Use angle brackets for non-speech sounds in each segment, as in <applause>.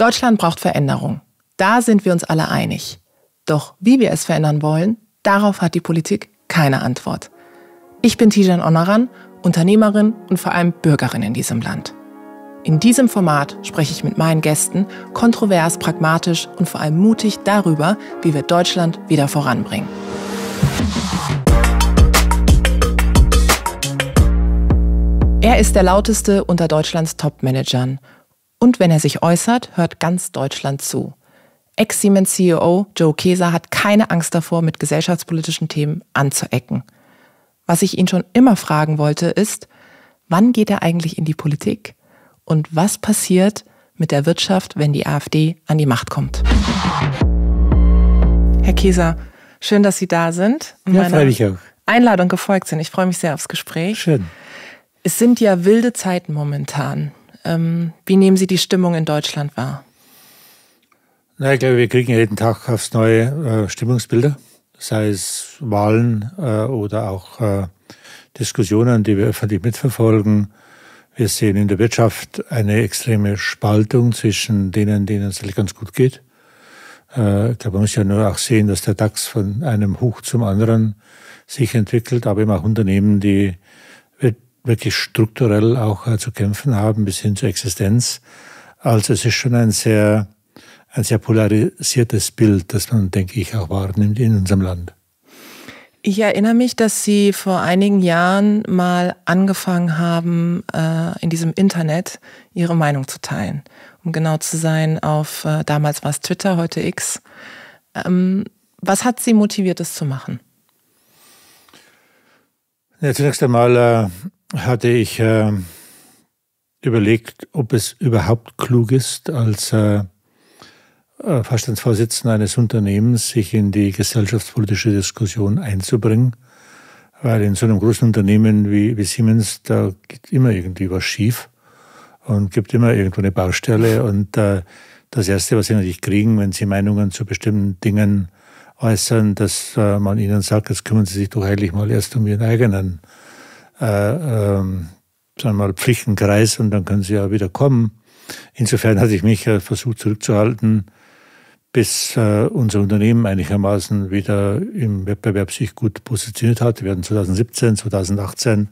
Deutschland braucht Veränderung. Da sind wir uns alle einig. Doch wie wir es verändern wollen, darauf hat die Politik keine Antwort. Ich bin Tijan Onaran, Unternehmerin und vor allem Bürgerin in diesem Land. In diesem Format spreche ich mit meinen Gästen kontrovers, pragmatisch und vor allem mutig darüber, wie wir Deutschland wieder voranbringen. Er ist der lauteste unter Deutschlands Top-Managern und wenn er sich äußert, hört ganz Deutschland zu. Ex-Siemens-CEO Joe Keser hat keine Angst davor, mit gesellschaftspolitischen Themen anzuecken. Was ich ihn schon immer fragen wollte, ist, wann geht er eigentlich in die Politik? Und was passiert mit der Wirtschaft, wenn die AfD an die Macht kommt? Herr Keser, schön, dass Sie da sind. Ja, freue mich auch. Einladung gefolgt sind. Ich freue mich sehr aufs Gespräch. Schön. Es sind ja wilde Zeiten momentan. Ähm, wie nehmen Sie die Stimmung in Deutschland wahr? Na, ich glaube, wir kriegen jeden Tag aufs neue äh, Stimmungsbilder, sei es Wahlen äh, oder auch äh, Diskussionen, die wir öffentlich mitverfolgen. Wir sehen in der Wirtschaft eine extreme Spaltung zwischen denen, denen es ganz gut geht. Äh, ich glaube, man muss ja nur auch sehen, dass der DAX von einem Hoch zum anderen sich entwickelt, aber eben auch Unternehmen, die wirklich strukturell auch äh, zu kämpfen haben, bis hin zur Existenz. Also es ist schon ein sehr, ein sehr polarisiertes Bild, das man, denke ich, auch wahrnimmt in unserem Land. Ich erinnere mich, dass Sie vor einigen Jahren mal angefangen haben, äh, in diesem Internet Ihre Meinung zu teilen. Um genau zu sein, auf äh, damals war es Twitter, heute X. Ähm, was hat Sie motiviert, das zu machen? Ja, zunächst einmal hatte ich äh, überlegt, ob es überhaupt klug ist, als äh, äh, Vorstandsvorsitzender eines Unternehmens sich in die gesellschaftspolitische Diskussion einzubringen. Weil in so einem großen Unternehmen wie, wie Siemens, da geht immer irgendwie was schief und gibt immer irgendwo eine Baustelle. Und äh, das Erste, was sie natürlich kriegen, wenn sie Meinungen zu bestimmten Dingen äußern, dass äh, man ihnen sagt, jetzt kümmern Sie sich doch eigentlich mal erst um Ihren eigenen äh, ähm, sagen wir mal, Pflichtenkreis und dann können sie ja wieder kommen. Insofern hatte ich mich äh, versucht zurückzuhalten, bis äh, unser Unternehmen einigermaßen wieder im Wettbewerb sich gut positioniert hat. Wir hatten 2017, 2018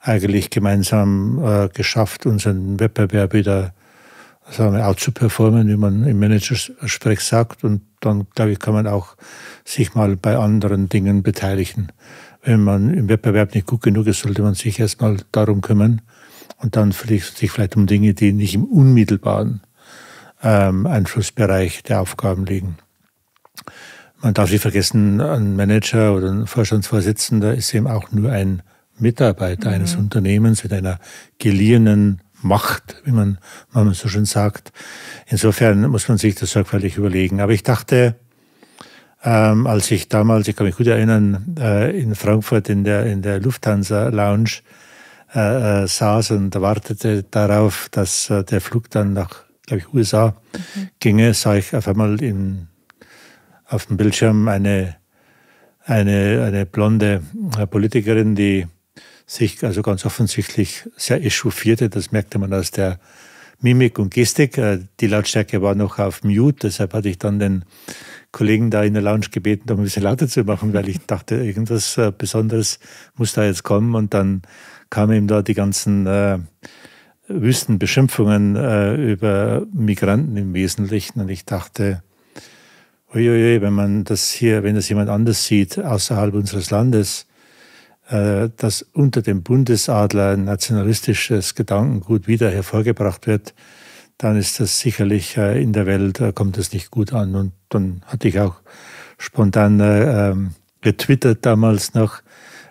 eigentlich gemeinsam äh, geschafft, unseren Wettbewerb wieder sagen wir, outzuperformen, wie man im Managersprech sagt. Und dann glaube ich, kann man auch sich mal bei anderen Dingen beteiligen. Wenn man im Wettbewerb nicht gut genug ist, sollte man sich erstmal darum kümmern und dann vielleicht, sich vielleicht um Dinge, die nicht im unmittelbaren ähm, Einflussbereich der Aufgaben liegen. Man darf nicht vergessen, ein Manager oder ein Vorstandsvorsitzender ist eben auch nur ein Mitarbeiter mhm. eines Unternehmens mit einer geliehenen macht, wie man manchmal so schön sagt. Insofern muss man sich das sorgfältig überlegen. Aber ich dachte, ähm, als ich damals, ich kann mich gut erinnern, äh, in Frankfurt in der, in der Lufthansa Lounge äh, äh saß und wartete darauf, dass äh, der Flug dann nach, glaube ich, USA mhm. ginge, sah ich auf einmal in, auf dem Bildschirm eine, eine, eine blonde äh, Politikerin, die sich also ganz offensichtlich sehr echauffierte. Das merkte man aus der Mimik und Gestik. Äh, die Lautstärke war noch auf Mute, deshalb hatte ich dann den Kollegen da in der Lounge gebeten, da um ein bisschen lauter zu machen, weil ich dachte, irgendwas äh, Besonderes muss da jetzt kommen. Und dann kamen ihm da die ganzen äh, Wüstenbeschimpfungen äh, über Migranten im Wesentlichen. Und ich dachte, uiuiui, wenn man das hier, wenn das jemand anders sieht, außerhalb unseres Landes, äh, dass unter dem Bundesadler nationalistisches Gedankengut wieder hervorgebracht wird, dann ist das sicherlich äh, in der Welt, äh, kommt das nicht gut an. Und dann hatte ich auch spontan ähm, getwittert damals noch,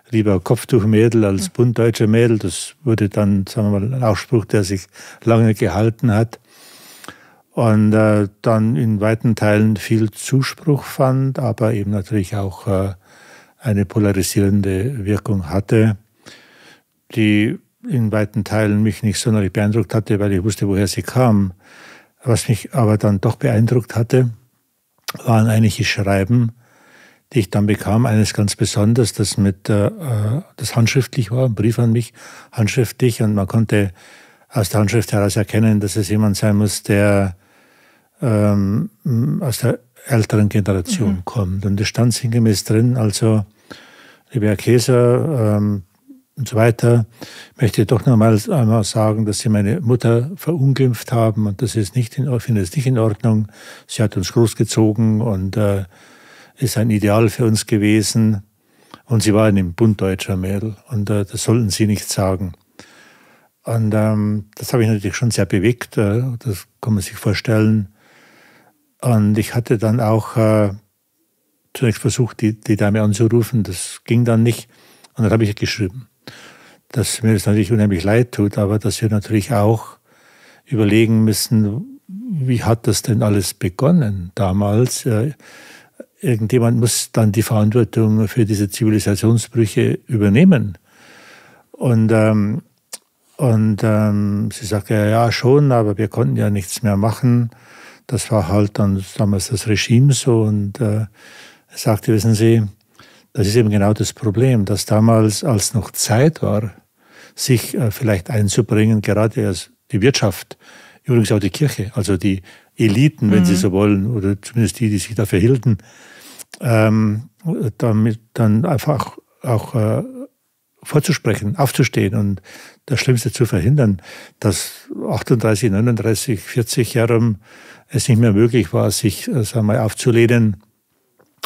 lieber Kopftuchmädel als mhm. bunddeutsche Mädel. Das wurde dann, sagen wir mal, ein Ausspruch, der sich lange gehalten hat. Und dann in weiten Teilen viel Zuspruch fand, aber eben natürlich auch eine polarisierende Wirkung hatte, die in weiten Teilen mich nicht sonderlich beeindruckt hatte, weil ich wusste, woher sie kam. Was mich aber dann doch beeindruckt hatte, waren einige Schreiben, die ich dann bekam. Eines ganz besonders, das mit äh, das handschriftlich war, ein Brief an mich, handschriftlich, und man konnte aus der Handschrift heraus erkennen, dass es jemand sein muss, der ähm, aus der älteren Generation mhm. kommt. Und es stand sinngemäß drin, also lieber Herr Käser ähm, und so weiter, möchte ich doch nochmal einmal sagen, dass Sie meine Mutter verunglimpft haben und das ist nicht in, ich finde das nicht in Ordnung. Sie hat uns großgezogen und äh, ist ein Ideal für uns gewesen. Und sie war in Bund deutscher Mädel und äh, das sollten Sie nicht sagen. Und ähm, das habe ich natürlich schon sehr bewegt, äh, das kann man sich vorstellen. Und ich hatte dann auch äh, zunächst versucht, die, die Dame anzurufen. Das ging dann nicht. Und dann habe ich geschrieben, dass mir das natürlich unheimlich leid tut, aber dass wir natürlich auch überlegen müssen, wie hat das denn alles begonnen damals? Äh, irgendjemand muss dann die Verantwortung für diese Zivilisationsbrüche übernehmen. Und, ähm, und ähm, sie sagte, ja, ja, schon, aber wir konnten ja nichts mehr machen. Das war halt dann damals das Regime so und äh, er sagte, wissen Sie, das ist eben genau das Problem, dass damals, als noch Zeit war, sich äh, vielleicht einzubringen, gerade die Wirtschaft, übrigens auch die Kirche, also die Eliten, wenn mhm. Sie so wollen, oder zumindest die, die sich dafür hielten, ähm, damit dann einfach auch äh, vorzusprechen, aufzustehen und das Schlimmste zu verhindern, dass 38, 39, 40 Jahren es nicht mehr möglich war, sich äh, sagen wir, mal, aufzulehnen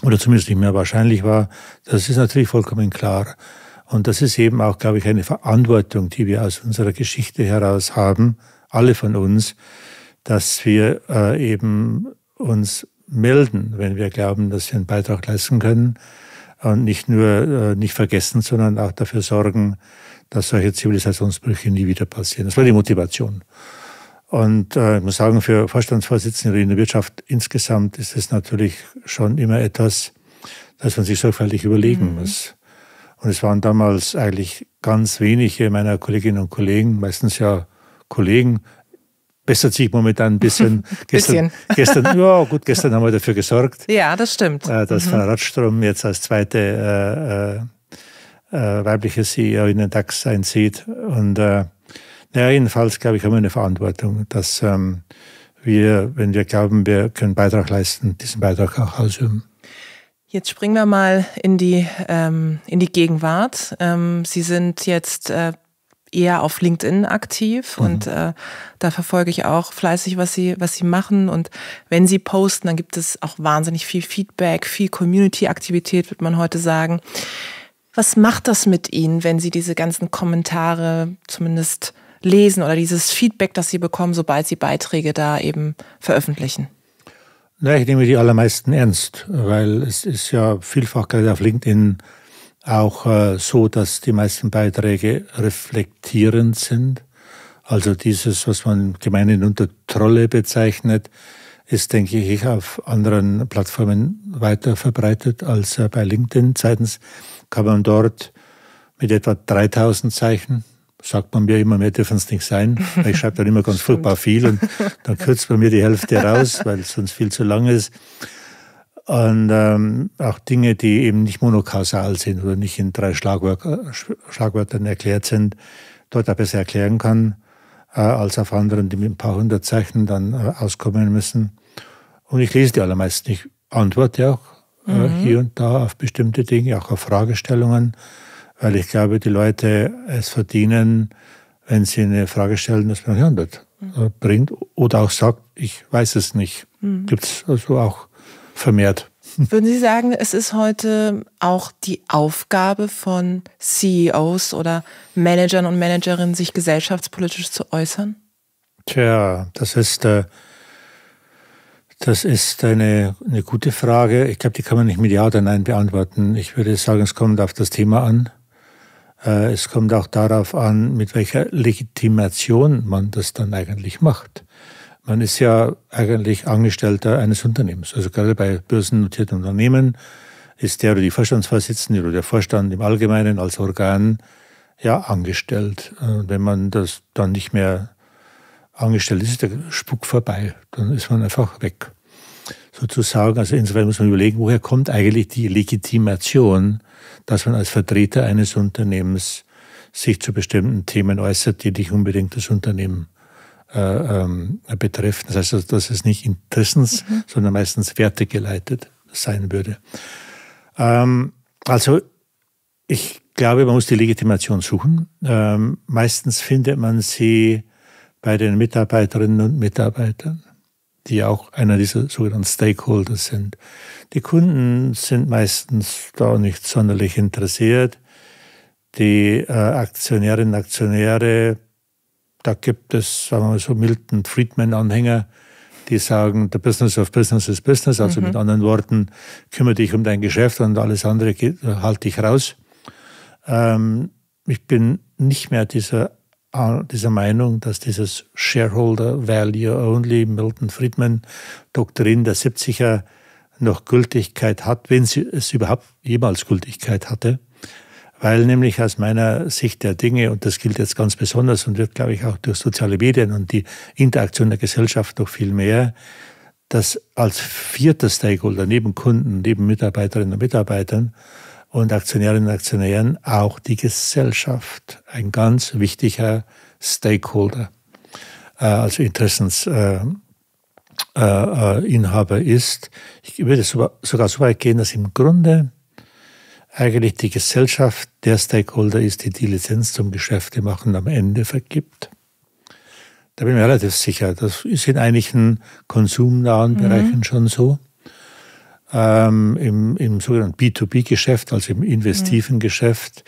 oder zumindest nicht mehr wahrscheinlich war, das ist natürlich vollkommen klar. Und das ist eben auch, glaube ich, eine Verantwortung, die wir aus unserer Geschichte heraus haben, alle von uns, dass wir äh, eben uns melden, wenn wir glauben, dass wir einen Beitrag leisten können und nicht nur äh, nicht vergessen, sondern auch dafür sorgen, dass solche Zivilisationsbrüche nie wieder passieren. Das war die Motivation. Und äh, ich muss sagen, für Vorstandsvorsitzende in der Wirtschaft insgesamt ist es natürlich schon immer etwas, das man sich sorgfältig überlegen mhm. muss. Und es waren damals eigentlich ganz wenige meiner Kolleginnen und Kollegen, meistens ja Kollegen, bessert sich momentan ein bisschen. <laughs> bisschen. gestern, <laughs> ja gut, gestern haben wir dafür gesorgt. Ja, das stimmt. Äh, dass mhm. Frau Radstrom jetzt als zweite äh, äh, äh weibliche CEOin den DAX einzieht. Und äh, ja, jedenfalls, glaube ich, haben wir eine Verantwortung, dass ähm, wir, wenn wir glauben, wir können Beitrag leisten, diesen Beitrag auch ausüben. Jetzt springen wir mal in die, ähm, in die Gegenwart. Ähm, Sie sind jetzt äh, eher auf LinkedIn aktiv mhm. und äh, da verfolge ich auch fleißig, was sie, was sie machen. Und wenn sie posten, dann gibt es auch wahnsinnig viel Feedback, viel Community-Aktivität, würde man heute sagen. Was macht das mit Ihnen, wenn Sie diese ganzen Kommentare zumindest lesen oder dieses Feedback, das sie bekommen, sobald sie Beiträge da eben veröffentlichen? Na, ich nehme die allermeisten ernst, weil es ist ja vielfach gerade auf LinkedIn auch äh, so, dass die meisten Beiträge reflektierend sind. Also dieses, was man gemeinhin unter Trolle bezeichnet, ist, denke ich, auf anderen Plattformen weiter verbreitet als äh, bei LinkedIn. Zweitens kann man dort mit etwa 3000 Zeichen sagt man mir immer, mehr dürfen es nicht sein. Weil ich schreibe dann immer ganz <laughs> furchtbar viel und dann kürzt man mir die Hälfte raus, weil es sonst viel zu lang ist. Und ähm, auch Dinge, die eben nicht monokausal sind oder nicht in drei Schlagwör äh, Schlagwörtern erklärt sind, dort auch besser erklären kann, äh, als auf anderen, die mit ein paar hundert Zeichen dann äh, auskommen müssen. Und ich lese die allermeisten. Ich antworte auch äh, mhm. hier und da auf bestimmte Dinge, auch auf Fragestellungen weil ich glaube, die Leute es verdienen, wenn sie eine Frage stellen, dass man handelt, mhm. bringt oder auch sagt, ich weiß es nicht. Mhm. Gibt es also auch vermehrt. <laughs> Würden Sie sagen, es ist heute auch die Aufgabe von CEOs oder Managern und Managerinnen, sich gesellschaftspolitisch zu äußern? Tja, das ist, äh, das ist eine, eine gute Frage. Ich glaube, die kann man nicht mit Ja oder Nein beantworten. Ich würde sagen, es kommt auf das Thema an. Äh, es kommt auch darauf an, mit welcher Legitimation man das dann eigentlich macht. Man ist ja eigentlich Angestellter eines Unternehmens. Also gerade bei börsennotierten Unternehmen ist der oder die Vorstandsvorsitzende oder der Vorstand im Allgemeinen als Organ ja angestellt. Und äh, wenn man das dann nicht mehr angestellt ist, ist der Spuck vorbei. Dann ist man einfach weg. Sozusagen, also insofern muss man überlegen, woher kommt eigentlich die Legitimation dass man als Vertreter eines Unternehmens sich zu bestimmten Themen äußert, die nicht unbedingt das Unternehmen äh, ähm, betreffen. Das heißt, also, dass es nicht interessens, mhm. sondern meistens wertegeleitet sein würde. Ähm, also ich glaube, man muss die Legitimation suchen. Ähm, meistens findet man sie bei den Mitarbeiterinnen und Mitarbeitern die auch einer dieser sogenannten Stakeholder sind. Die Kunden sind meistens da nicht sonderlich interessiert. Die äh, Aktionärinnen und Aktionäre, da gibt es, sagen wir mal so, Milton Friedman-Anhänger, die sagen, the business of business is business. Also mhm. mit anderen Worten, kümmere dich um dein Geschäft und alles andere äh, halte dich raus. Ähm, ich bin nicht mehr dieser dieser Meinung, dass dieses Shareholder Value Only Milton Friedman Doktrin der 70er noch Gültigkeit hat, wenn sie es überhaupt jemals Gültigkeit hatte. Weil nämlich aus meiner Sicht der Dinge, und das gilt jetzt ganz besonders und wird, glaube ich, auch durch soziale Medien und die Interaktion der Gesellschaft noch viel mehr, dass als vierter Stakeholder neben Kunden, neben Mitarbeiterinnen und Mitarbeitern und Aktionärinnen und Aktionären auch die Gesellschaft, ein ganz wichtiger Stakeholder, äh, also Interessensinhaber äh, äh, äh ist. Ich würde sogar so weit gehen, dass im Grunde eigentlich die Gesellschaft der Stakeholder ist, die die Lizenz zum Geschäfte machen am Ende vergibt. Da bin ich mir relativ sicher. Das ist in einigen konsumnahen mhm. Bereichen schon so ähm, im, im sogenannten B2B-Geschäft, also im investiven mhm. Geschäft,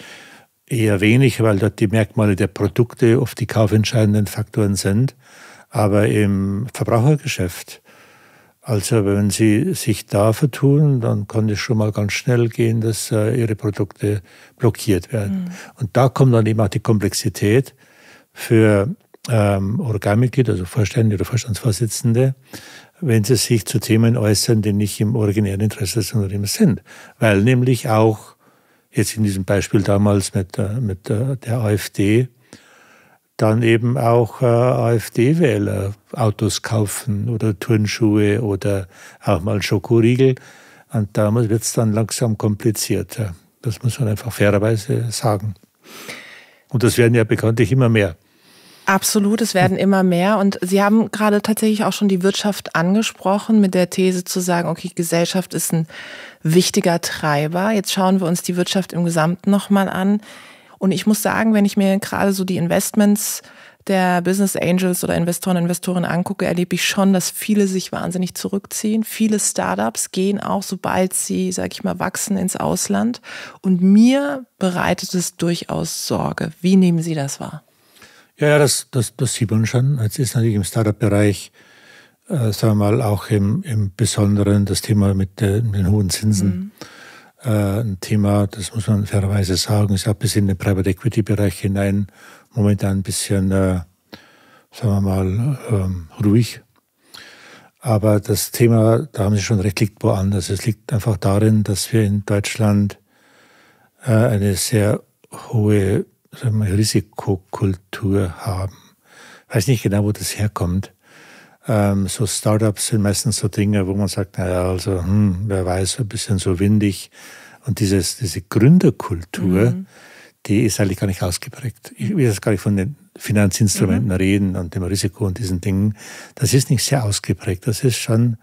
eher wenig, weil dort die Merkmale der Produkte oft die kaufentscheidenden Faktoren sind. Aber im Verbrauchergeschäft, also wenn Sie sich da vertun, dann kann es schon mal ganz schnell gehen, dass äh, Ihre Produkte blockiert werden. Mhm. Und da kommt dann eben auch die Komplexität für ähm, Organmitglied, also Vorstände oder Vorstandsvorsitzende, wenn sie sich zu Themen äußern, die nicht im originären Interesse des Unternehmens sind. Weil nämlich auch, jetzt in diesem Beispiel damals mit, äh, mit äh, der AfD, dann eben auch äh, AfD-Wähler Autos kaufen oder Turnschuhe oder auch mal Schokoriegel. Und damals wird es dann langsam komplizierter. Das muss man einfach fairerweise sagen. Und das werden ja bekanntlich immer mehr. Absolut, es werden immer mehr. Und Sie haben gerade tatsächlich auch schon die Wirtschaft angesprochen mit der These zu sagen, okay, Gesellschaft ist ein wichtiger Treiber. Jetzt schauen wir uns die Wirtschaft im Gesamten nochmal an. Und ich muss sagen, wenn ich mir gerade so die Investments der Business Angels oder Investoren, Investoren angucke, erlebe ich schon, dass viele sich wahnsinnig zurückziehen. Viele Startups gehen auch, sobald sie, sag ich mal, wachsen ins Ausland. Und mir bereitet es durchaus Sorge. Wie nehmen Sie das wahr? Ja, ja, das, das, das sieht man schon. Jetzt ist natürlich im Startup-Bereich, äh, sagen wir mal, auch im, im Besonderen das Thema mit, der, mit den hohen Zinsen. Mhm. Äh, ein Thema, das muss man fairerweise sagen, ist auch bis in den Private Equity-Bereich hinein momentan ein bisschen, äh, sagen wir mal, ähm, ruhig. Aber das Thema, da haben Sie schon recht, liegt woanders. Es liegt einfach darin, dass wir in Deutschland äh, eine sehr hohe sagen wir, Risikokultur haben. Ich weiß nicht genau, wo das herkommt. Ähm, so Startups sind meistens so Dinge, wo man sagt, naja, also hm, wer weiß, ein bisschen so windig. Und dieses, diese Gründerkultur, mhm. die ist eigentlich gar nicht ausgeprägt. Ich will jetzt gar nicht von den Finanzinstrumenten mhm. reden und dem Risiko und diesen Dingen. Das ist nicht sehr ausgeprägt. Das ist schon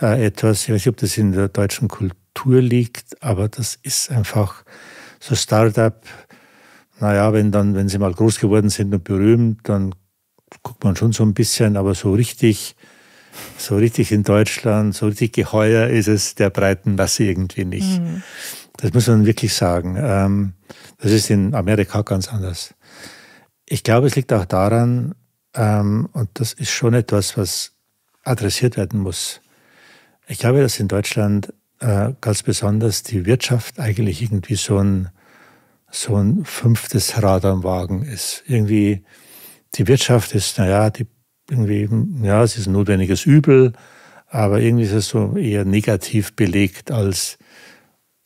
äh, etwas, ich weiß nicht, ob das in der deutschen Kultur liegt, aber das ist einfach so Startup naja, wenn dann, wenn sie mal groß geworden sind und berühmt, dann guckt man schon so ein bisschen, aber so richtig, so richtig in Deutschland, so richtig geheuer ist es der breiten Masse irgendwie nicht. Mhm. Das muss man wirklich sagen. Ähm, das ist in Amerika ganz anders. Ich glaube, es liegt auch daran, ähm, und das ist schon etwas, was adressiert werden muss. Ich glaube, dass in Deutschland äh, ganz besonders die Wirtschaft eigentlich irgendwie so ein so ein fünftes Rad am Wagen ist. Irgendwie die Wirtschaft ist, naja, die irgendwie, ja, es ist ein notwendiges Übel, aber irgendwie ist es so eher negativ belegt als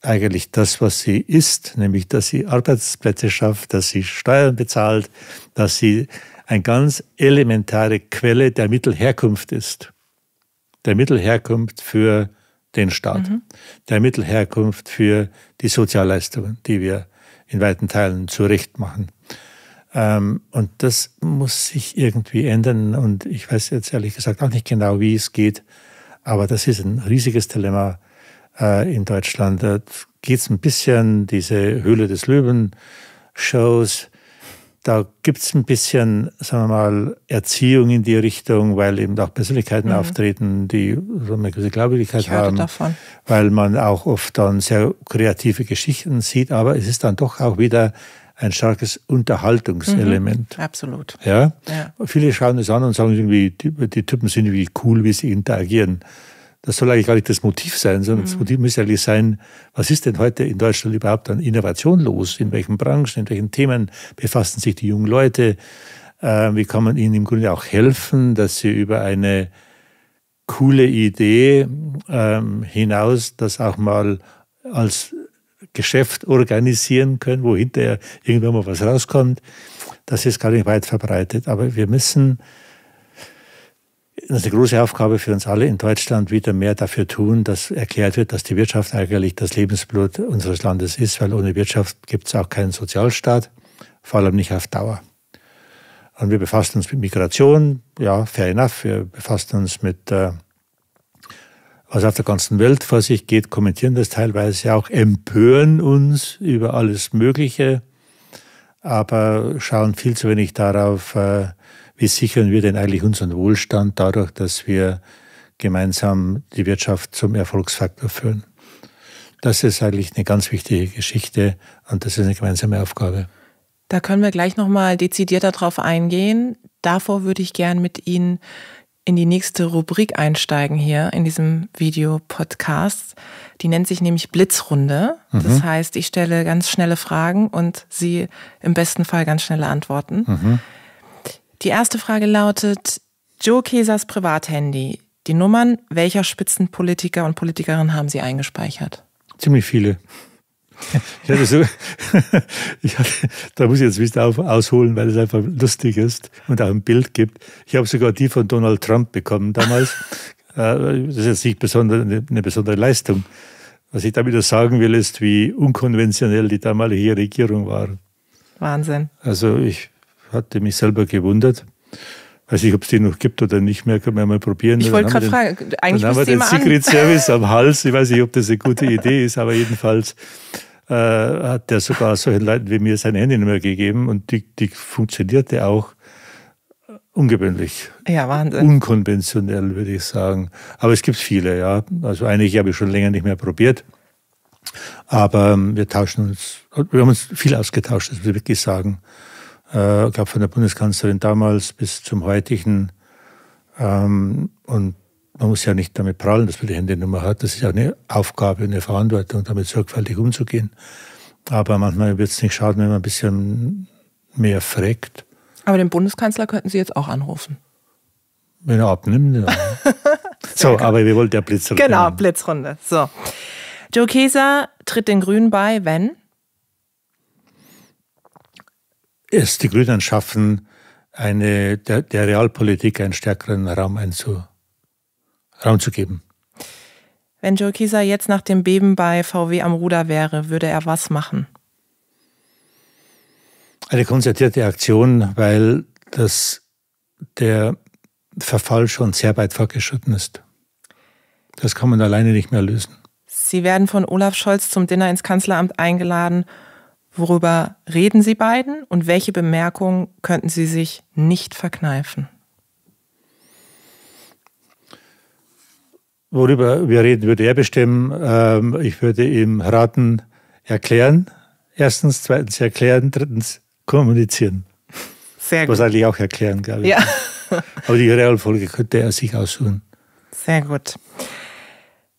eigentlich das, was sie ist, nämlich dass sie Arbeitsplätze schafft, dass sie Steuern bezahlt, dass sie eine ganz elementare Quelle der Mittelherkunft ist. Der Mittelherkunft für den Staat, mhm. der Mittelherkunft für die Sozialleistungen, die wir in weiten Teilen zurecht machen. Ähm, und das muss sich irgendwie ändern. Und ich weiß jetzt ehrlich gesagt auch nicht genau, wie es geht. Aber das ist ein riesiges Dilemma äh, in Deutschland. Da geht es ein bisschen diese Höhle des Löwen-Shows da gibt es ein bisschen, sagen wir mal, Erziehung in die Richtung, weil eben auch Persönlichkeiten mhm. auftreten, die so eine gewisse Glaubwürdigkeit ich haben. Davon. Weil man auch oft dann sehr kreative Geschichten sieht, aber es ist dann doch auch wieder ein starkes Unterhaltungselement. Mhm, absolut. Ja? ja? Viele schauen es an und sagen irgendwie, die, die Typen sind irgendwie cool, wie sie interagieren das soll eigentlich gar nicht das Motiv sein, sondern mhm. das Motiv müsste eigentlich sein, was ist denn heute in Deutschland überhaupt an Innovation los? In welchen Branchen, in welchen Themen befassen sich die jungen Leute? Äh, wie kann man ihnen im Grunde auch helfen, dass sie über eine coole Idee ähm, hinaus das auch mal als Geschäft organisieren können, wo hinterher irgendwann mal was rauskommt? Das ist gar nicht weit verbreitet. Aber wir müssen das ist eine große Aufgabe für uns alle in Deutschland, wieder mehr dafür tun, dass erklärt wird, dass die Wirtschaft eigentlich das Lebensblut unseres Landes ist, weil ohne Wirtschaft gibt es auch keinen Sozialstaat, vor allem nicht auf Dauer. Und wir befassen uns mit Migration, ja, fair enough. Wir befassen uns mit, äh, was auf der ganzen Welt vor sich geht, kommentieren das teilweise auch, empören uns über alles Mögliche, aber schauen viel zu wenig darauf, äh, wie sichern wir denn eigentlich unseren Wohlstand dadurch, dass wir gemeinsam die Wirtschaft zum Erfolgsfaktor führen. Das ist eigentlich eine ganz wichtige Geschichte und das ist eine gemeinsame Aufgabe. Da können wir gleich nochmal dezidierter drauf eingehen. Davor würde ich gern mit Ihnen in die nächste Rubrik einsteigen hier in diesem Videopodcast. Die nennt sich nämlich Blitzrunde. Mhm. Das heißt, ich stelle ganz schnelle Fragen und Sie im besten Fall ganz schnelle Antworten. Mhm. Die erste Frage lautet, Joe Kesers Privathandy. Die Nummern welcher Spitzenpolitiker und Politikerin haben Sie eingespeichert? Ziemlich viele. <laughs> Ich hatte so, <laughs> ich hatte, da muss ich jetzt wieder auf, ausholen, weil es einfach lustig ist und auch ein Bild gibt. Ich habe sogar die von Donald Trump bekommen damals. <laughs> Äh, das ist jetzt nicht besondere, eine besondere Leistung. Was ich damit sagen will, ist, wie unkonventionell die damalige Regierung war. Wahnsinn. Also ich hatte mich selber gewundert. Weiß ich, ob es die noch gibt oder nicht mehr, können wir mal probieren. Ich wollte gerade fragen, eigentlich dann haben wir den Secret an. Service am Hals. Ich weiß nicht, ob das eine gute Idee ist, aber jedenfalls äh, hat der sogar solchen Leuten wie mir seine Handynummer gegeben und die, die funktionierte auch äh, ungewöhnlich. Ja, Wahnsinn. Unkonventionell, würde ich sagen. Aber es gibt viele, ja. Also einige habe ich schon länger nicht mehr probiert. Aber ähm, wir tauschen uns, wir haben uns viel ausgetauscht, das muss ich wirklich sagen äh, glaube von der Bundeskanzlerin damals bis zum heutigen. Ähm, und man muss ja nicht damit prallen, dass man die Handynummer hat. Das ist ja eine Aufgabe, eine Verantwortung, damit sorgfältig umzugehen. Aber manchmal wird es nicht schaden, wenn man ein bisschen mehr fragt. Aber den Bundeskanzler könnten Sie jetzt auch anrufen. Wenn er abnimmt, ja. <laughs> so, aber wir wollten ja Blitzrunde. Genau, Blitzrunde. So. Joe Kesa tritt den Grünen bei, wenn? es die Grünen schaffen, eine, der, der Realpolitik einen stärkeren Raum, einzu, Raum zu geben. Wenn Joe Kieser jetzt nach dem Beben bei VW am Ruder wäre, würde er was machen? Eine konzertierte Aktion, weil das, der Verfall schon sehr weit fortgeschritten ist. Das kann man alleine nicht mehr lösen. Sie werden von Olaf Scholz zum Dinner ins Kanzleramt eingeladen Worüber reden Sie beiden und welche Bemerkungen könnten Sie sich nicht verkneifen? Worüber wir reden, würde er bestimmen. Ähm, ich würde ihm raten, erklären. Erstens, zweitens erklären, drittens kommunizieren. Sehr gut. Was eigentlich auch erklären, glaube ich. Ja. Aber die Reihenfolge könnte er sich aussuchen. Sehr gut.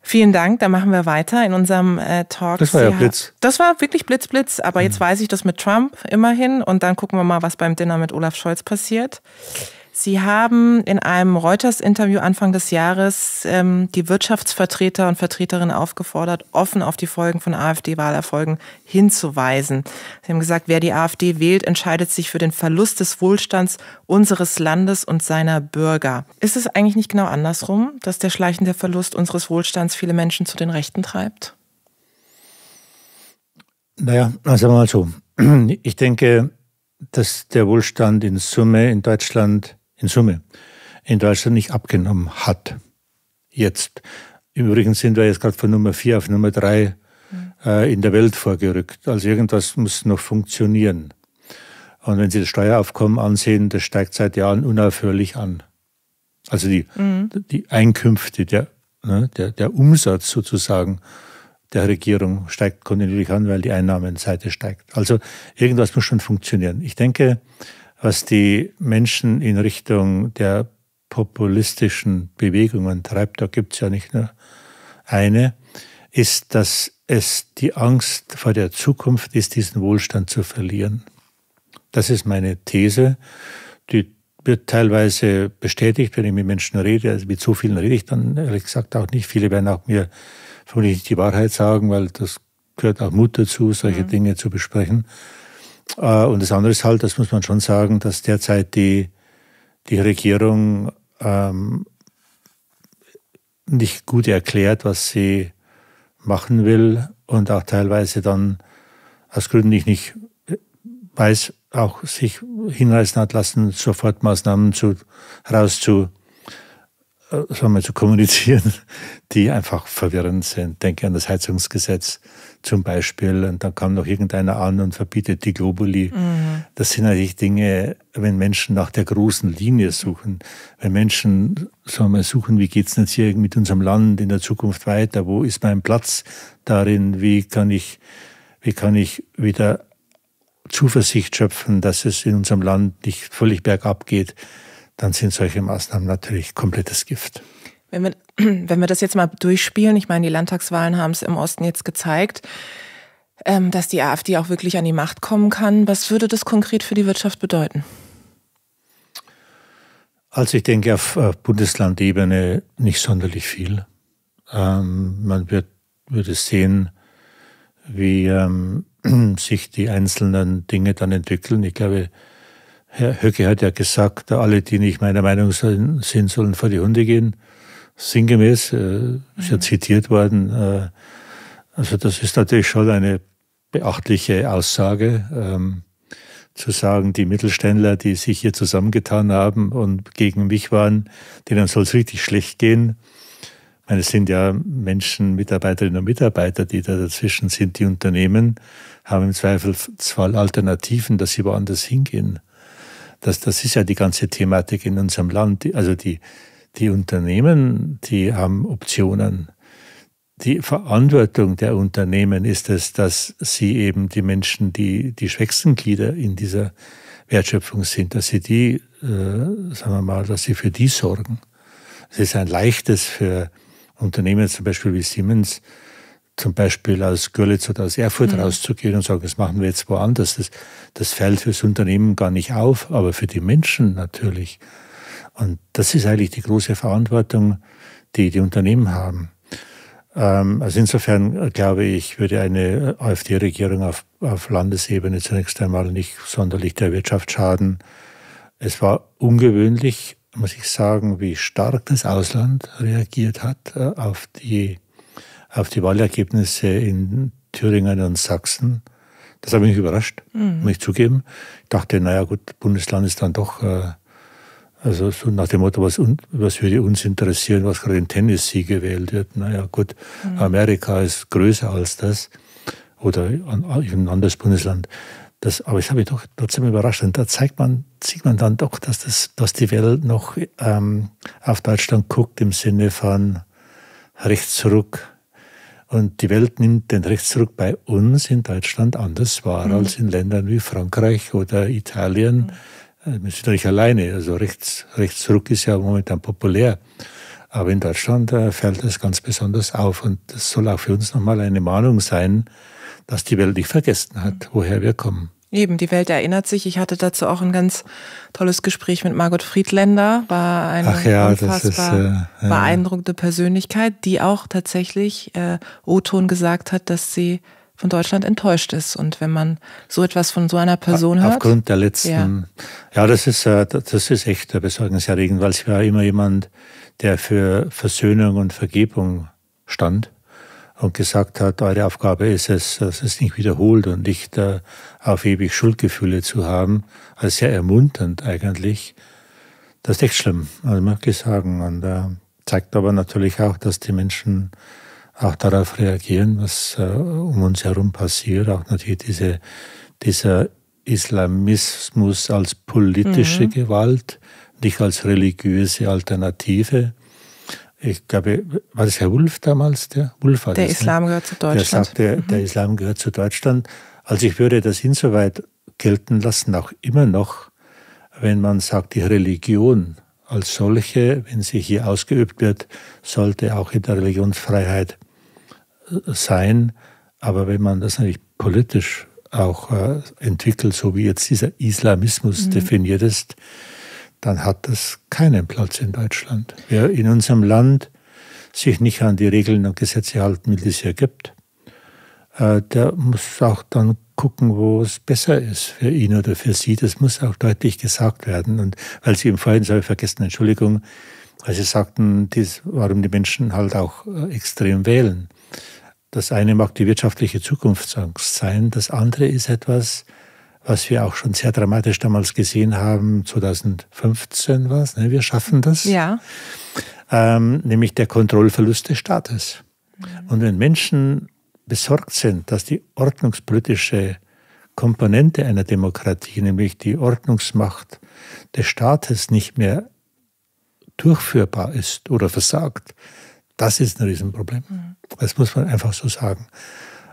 Vielen Dank, dann machen wir weiter in unserem äh, Talk. Das war ja Blitz. Das war wirklich Blitz, Blitz, aber mhm. jetzt weiß ich das mit Trump immerhin und dann gucken wir mal, was beim Dinner mit Olaf Scholz passiert. Sie haben in einem Reuters-Interview Anfang des Jahres ähm, die Wirtschaftsvertreter und Vertreterinnen aufgefordert, offen auf die Folgen von AfD-Wahlerfolgen hinzuweisen. Sie haben gesagt, wer die AfD wählt, entscheidet sich für den Verlust des Wohlstands unseres Landes und seiner Bürger. Ist es eigentlich nicht genau andersrum, dass der schleichende Verlust unseres Wohlstands viele Menschen zu den Rechten treibt? Naja, also mal so. <clears throat> Ich denke, dass der Wohlstand in Summe in Deutschland in Summe in Deutschland nicht abgenommen hat. Jetzt. Im Übrigen sind wir jetzt gerade von Nummer 4 auf Nummer 3 äh, mhm. in der Welt vorgerückt. Also irgendwas muss noch funktionieren. Und wenn Sie das Steueraufkommen ansehen, das steigt seit Jahren unaufhörlich an. Also die, mhm. die Einkünfte, der, ne, der, der Umsatz sozusagen der Regierung steigt kontinuierlich an, weil die Einnahmenseite steigt. Also irgendwas muss schon funktionieren. Ich denke, was die Menschen in Richtung der populistischen Bewegungen treibt, da gibt es ja nicht nur eine, ist, dass es die Angst vor der Zukunft ist, diesen Wohlstand zu verlieren. Das ist meine These. Die wird teilweise bestätigt, wenn ich mit Menschen rede. Also mit so vielen rede ich dann ehrlich gesagt auch nicht. Viele werden auch mir vermutlich nicht die Wahrheit sagen, weil das gehört auch Mut dazu, solche mhm. Dinge zu besprechen. Äh, und das andere ist halt, das muss man schon sagen, dass derzeit die, die Regierung ähm, nicht gut erklärt, was sie machen will und auch teilweise dann aus Gründen, die ich nicht weiß, auch sich hinreißen hat lassen, Sofortmaßnahmen zu, herauszu, äh, sagen wir, zu kommunizieren, <laughs> die einfach verwirrend sind. Denke an das Heizungsgesetz zum Beispiel. Und dann kam noch irgendeiner an und verbietet die Globuli. Mhm. Das sind natürlich Dinge, wenn Menschen nach der großen Linie suchen, wenn Menschen sagen wir, suchen, wie geht es jetzt hier mit unserem Land in der Zukunft weiter, wo ist mein Platz darin, wie kann ich, wie kann ich wieder Zuversicht schöpfen, dass es in unserem Land nicht völlig bergab geht dann sind solche Maßnahmen natürlich komplettes Gift. Wenn wir, <clears throat> wenn wir das jetzt mal durchspielen, ich meine, die Landtagswahlen haben es im Osten jetzt gezeigt, ähm, dass die AfD auch wirklich an die Macht kommen kann. Was würde das konkret für die Wirtschaft bedeuten? Also ich denke auf äh, Bundeslandebene nicht sonderlich viel. Ähm, man wird, würde sehen, wie ähm, <clears throat> sich die einzelnen Dinge dann entwickeln. Ich glaube, Herr Höcke hat ja gesagt, alle, die nicht meiner Meinung sind, sollen vor die Hunde gehen. Sinngemäß, äh, ist ja mhm. zitiert worden. Äh, also das ist natürlich schon eine beachtliche Aussage, ähm, zu sagen, die Mittelständler, die sich hier zusammengetan haben und gegen mich waren, denen soll es richtig schlecht gehen. Ich meine, es sind ja Menschen, Mitarbeiterinnen und Mitarbeiter, die da dazwischen sind, die Unternehmen haben im Zweifelsfall Alternativen, dass sie woanders hingehen. Das, das ist ja die ganze Thematik in unserem Land. Also die, die Unternehmen, die haben Optionen. Die Verantwortung der Unternehmen ist es, dass sie eben die Menschen, die die schwächsten Glieder in dieser Wertschöpfung sind, dass sie die, äh, sagen wir mal, dass sie für die sorgen. Es ist ein leichtes für Unternehmen, zum Beispiel wie Siemens, zum Beispiel aus Görlitz oder aus Erfurt mhm. rauszugehen und sagen, das machen wir jetzt woanders. Das, das fällt fürs Unternehmen gar nicht auf, aber für die Menschen natürlich. Und das ist eigentlich die große Verantwortung, die die Unternehmen haben. Ähm, also insofern äh, glaube ich, würde eine AfD-Regierung auf, auf Landesebene zunächst einmal nicht sonderlich der Wirtschaft schaden. Es war ungewöhnlich, muss ich sagen, wie stark das Ausland reagiert hat äh, auf die auf die Wahlergebnisse in Thüringen und Sachsen. Das hat mich überrascht, mhm. muss ich zugeben. Ich dachte, naja gut, Bundesland ist dann doch, äh, also so nach dem Motto, was, was würde uns interessieren, was gerade in Tennessee gewählt wird. Naja gut, mhm. Amerika ist größer als das oder an, ein anderes Bundesland. Das, aber ich habe mich doch trotzdem überrascht. Und da zeigt man, sieht man dann doch, dass, das, dass die Welt noch ähm, auf Deutschland guckt im Sinne von rechts zurück, und die Welt nimmt den Rechtsdruck bei uns in Deutschland anders wahr mhm. als in Ländern wie Frankreich oder Italien. Mhm. Äh, wir sind ja nicht alleine. Also Rechts, Rechtsdruck ist ja momentan populär. Aber in Deutschland äh, fällt das ganz besonders auf. Und das soll auch für uns nochmal eine Mahnung sein, dass die Welt nicht vergessen hat, mhm. woher wir kommen. Eben, die Welt erinnert sich. Ich hatte dazu auch ein ganz tolles Gespräch mit Margot Friedländer, war eine ja, unfassbar ist, äh, ja. beeindruckende Persönlichkeit, die auch tatsächlich äh, O-Ton gesagt hat, dass sie von Deutschland enttäuscht ist. Und wenn man so etwas von so einer Person hört. Aufgrund der letzten. Ja, ja das, ist, äh, das ist echt besorgniserregend, weil sie war immer jemand, der für Versöhnung und Vergebung stand und gesagt hat, eure Aufgabe ist es, dass es nicht wiederholt und nicht äh, auf ewig Schuldgefühle zu haben, also sehr ermunternd eigentlich. Das ist echt schlimm, also mag ich sagen. Und äh, zeigt aber natürlich auch, dass die Menschen auch darauf reagieren, was äh, um uns herum passiert. Auch natürlich diese, dieser Islamismus als politische mhm. Gewalt, nicht als religiöse Alternative, ich glaube, war das Herr Wulff damals? Der, Wulff war der das, ne? Islam ne? gehört zu Deutschland. Der sagte, mhm. der Islam gehört zu Deutschland. Also ich würde das insoweit gelten lassen, auch immer noch, wenn man sagt, die Religion als solche, wenn sie hier ausgeübt wird, sollte auch in der Religionsfreiheit äh, sein. Aber wenn man das natürlich politisch auch äh, entwickelt, so wie jetzt dieser Islamismus mhm. definiert ist, dann hat das keinen Platz in Deutschland. Wer in unserem Land sich nicht an die Regeln und Gesetze halten will, die es hier gibt, äh, der muss auch dann gucken, wo es besser ist für ihn oder für sie. Das muss auch deutlich gesagt werden. Und weil Sie im Vorhin, das vergessen, Entschuldigung, weil Sie sagten, dies, warum die Menschen halt auch äh, extrem wählen. Das eine mag die wirtschaftliche Zukunftsangst sein, das andere ist etwas, was wir auch schon sehr dramatisch damals gesehen haben, 2015 war es, ne? wir schaffen das, ja. ähm, nämlich der Kontrollverlust des Staates. Mhm. Und wenn Menschen besorgt sind, dass die ordnungspolitische Komponente einer Demokratie, nämlich die Ordnungsmacht des Staates, nicht mehr durchführbar ist oder versagt, das ist ein Riesenproblem. Mhm. Das muss man einfach so sagen.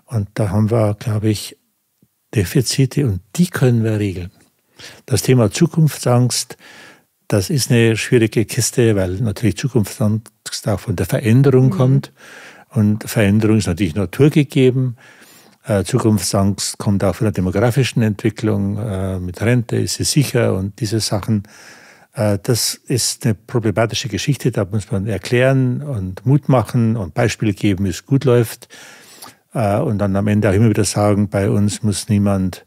Und da haben wir, glaube ich, Defizite und die können wir regeln. Das Thema Zukunftsangst, das ist eine schwierige Kiste, weil natürlich Zukunftsangst auch von der Veränderung mhm. kommt. Und Veränderung ist natürlich naturgegeben. Äh, Zukunftsangst kommt auch von der demografischen Entwicklung. Äh, mit Rente ist sie sicher und diese Sachen. Äh, das ist eine problematische Geschichte. Da muss man erklären und Mut machen und Beispiele geben, wie es gut läuft äh, und dann am Ende auch immer wieder sagen, bei uns muss niemand,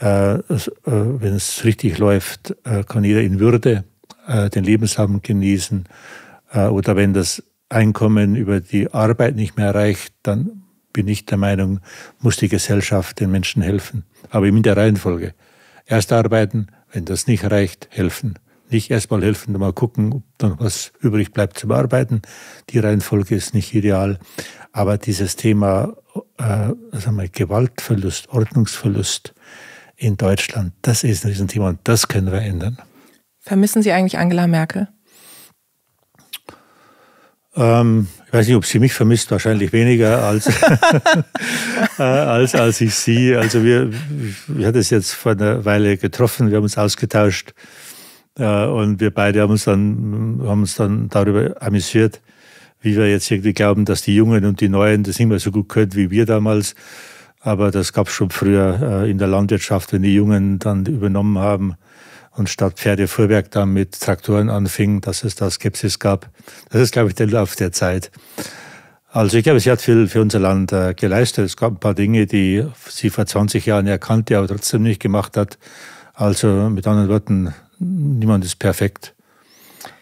äh, äh wenn es richtig läuft, äh, kann jeder in Würde äh, den Lebensabend genießen. oder wenn das Einkommen über die Arbeit nicht mehr reicht, dann bin ich der Meinung, muss die Gesellschaft den Menschen helfen. Aber eben in der Reihenfolge. Erst arbeiten, wenn das nicht reicht, helfen. Nicht erstmal helfen, dann mal gucken, ob noch was übrig bleibt zum Arbeiten. Die Reihenfolge ist nicht ideal. Aber dieses Thema äh, sagen wir, Gewaltverlust, Ordnungsverlust in Deutschland, das ist ein Riesenthema und das können wir ändern. Vermissen Sie eigentlich Angela Merkel? Ähm, ich weiß nicht, ob sie mich vermisst, wahrscheinlich weniger als, <laughs> äh, als, als ich sie. Also wir, wir hatten es jetzt vor einer Weile getroffen, wir haben uns ausgetauscht äh, und wir beide haben uns dann, haben uns dann darüber amüsiert, wie wir jetzt irgendwie glauben, dass die Jungen und die Neuen das nicht mehr so gut können wie wir damals. Aber das gab es schon früher äh, in der Landwirtschaft, wenn die Jungen dann übernommen haben und statt Pferdefuhrwerk dann mit Traktoren anfingen, dass es da Skepsis gab. Das ist, glaube ich, der Lauf der Zeit. Also ich glaube, sie hat viel für unser Land äh, geleistet. Es gab ein paar Dinge, die sie vor 20 Jahren erkannte, aber trotzdem nicht gemacht hat. Also mit anderen Worten, niemand ist perfekt.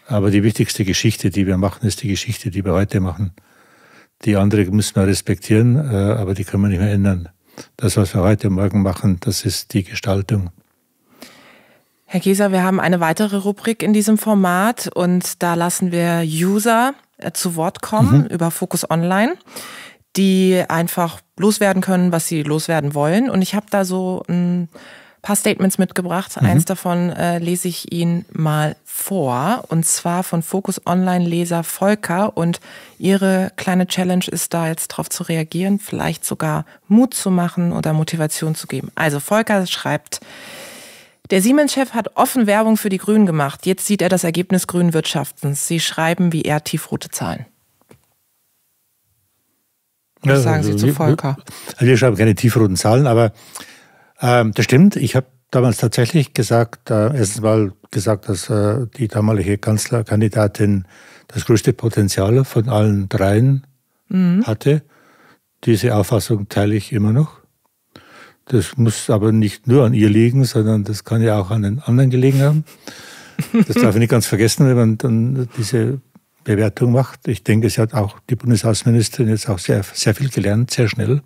Aber die wichtigste Geschichte, die wir machen, ist die Geschichte, die wir heute machen. Die andere müssen wir respektieren, äh, aber die können wir nicht mehr ändern. Das, was wir heute Morgen machen, das ist die Gestaltung. Herr Gieser, wir haben eine weitere Rubrik in diesem Format und da lassen wir User äh, zu Wort kommen mhm. über Focus Online, die einfach loswerden können, was sie loswerden wollen. Und ich habe da so ein paar Statements mitgebracht. Mhm. Eins davon äh, lese ich Ihnen mal vor und zwar von Focus Online Leser Volker und Ihre kleine Challenge ist da jetzt darauf zu reagieren, vielleicht sogar Mut zu machen oder Motivation zu geben. Also Volker schreibt, der Siemens-Chef hat offen Werbung für die Grünen gemacht. Jetzt sieht er das Ergebnis grünen Wirtschaftens. Sie schreiben wie er tiefrote Zahlen. Was sagen also Sie also zu Volker? also wir schreiben keine tiefroten Zahlen, aber ähm, das stimmt. Ich habe damals tatsächlich gesagt, äh, erstens mal gesagt, dass äh, die damalige Kanzlerkandidatin das größte Potenzial von allen dreien mhm. hatte. Diese Auffassung teile ich immer noch. Das muss aber nicht nur an ihr liegen, sondern das kann ja auch an den anderen gelegen haben. Das darf ich nicht ganz vergessen, wenn man dann diese Bewertung macht. Ich denke, sie hat auch die Bundesaußenministerin jetzt auch sehr, sehr viel gelernt, sehr schnell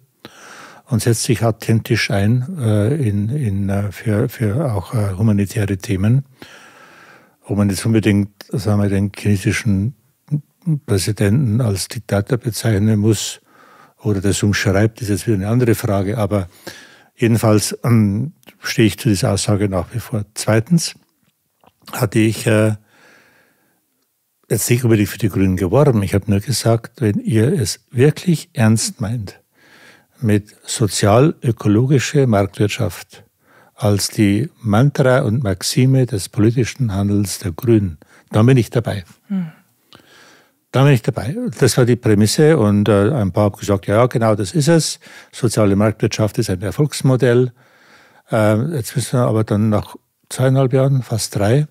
und setzt sich authentisch ein äh, in, in, äh, für, für auch äh, humanitäre Themen. Ob man jetzt unbedingt sagen wir, den chinesischen Präsidenten als Diktator bezeichnen muss oder das umschreibt, ist jetzt wieder eine andere Frage. Aber jedenfalls ähm, stehe ich zu dieser Aussage nach wie vor. Zweitens hatte ich äh, jetzt nicht unbedingt für die Grünen geworben. Ich habe nur gesagt, wenn ihr es wirklich ernst meint, mit sozial-ökologischer Marktwirtschaft als die Mantra und Maxime des politischen Handelns der Grünen. Da bin ich dabei. Hm. Da bin ich dabei. Das war die Prämisse und äh, ein paar haben gesagt, ja genau, das ist es. Soziale Marktwirtschaft ist ein Erfolgsmodell. Ähm, jetzt müssen wir aber dann nach zweieinhalb Jahren, fast drei,